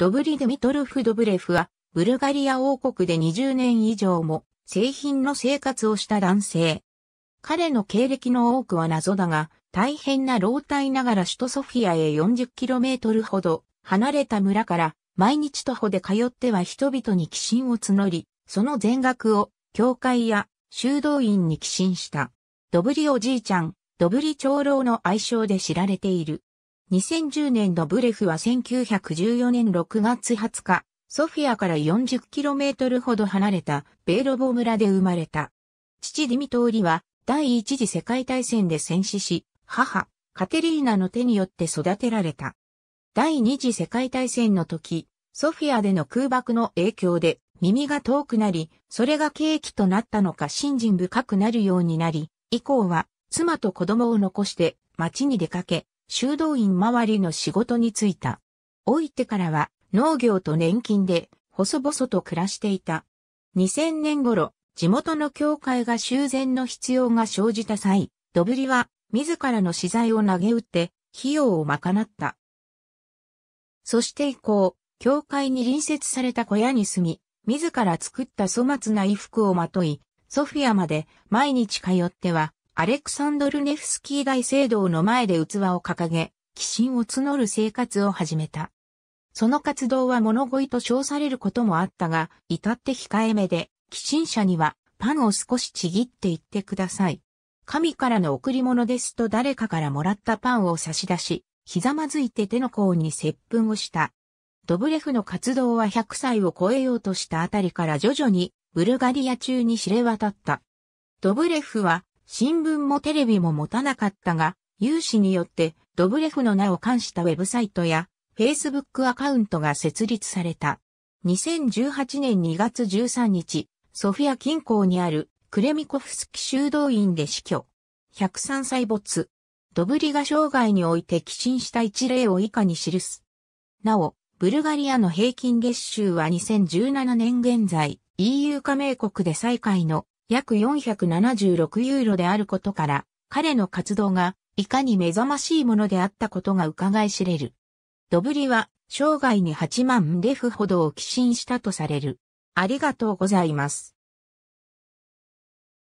ドブリドミトルフ・ドブレフは、ブルガリア王国で20年以上も、製品の生活をした男性。彼の経歴の多くは謎だが、大変な老体ながら首都ソフィアへ 40km ほど離れた村から毎日徒歩で通っては人々に寄進を募り、その全額を教会や修道院に寄進した。ドブリおじいちゃん、ドブリ長老の愛称で知られている。2010年のブレフは1914年6月20日、ソフィアから 40km ほど離れたベーロボ村で生まれた。父ディミトーリは第一次世界大戦で戦死し、母、カテリーナの手によって育てられた。第二次世界大戦の時、ソフィアでの空爆の影響で耳が遠くなり、それが契機となったのか信心深くなるようになり、以降は妻と子供を残して街に出かけ、修道院周りの仕事に就いた。老いてからは農業と年金で細々と暮らしていた。2000年頃、地元の教会が修繕の必要が生じた際、ドブリは自らの資材を投げ打って費用を賄った。そして以降、教会に隣接された小屋に住み、自ら作った粗末な衣服をまとい、ソフィアまで毎日通ってはアレクサンドルネフスキー大聖堂の前で器を掲げ、寄進を募る生活を始めた。その活動は物乞いと称されることもあったが、至って控えめで、寄進者にはパンを少しちぎっていってください。神からの贈り物ですと誰かからもらったパンを差し出し、ひざまずいて手の甲に接吻をした。ドブレフの活動は100歳を超えようとしたあたりから徐々にブルガリア中に知れ渡った。ドブレフは新聞もテレビも持たなかったが、有志によってドブレフの名を冠したウェブサイトや Facebook アカウントが設立された。2018年2月13日、ソフィア近郊にあるクレミコフスキ修道院で死去。103歳没。ドブリが生涯において寄進した一例を以下に記す。なお、ブルガリアの平均月収は2017年現在、EU 加盟国で最下位の約476ユーロであることから、彼の活動がいかに目覚ましいものであったことが伺い知れる。ドブリは生涯に8万レフほどを寄進したとされる。ありがとうございます。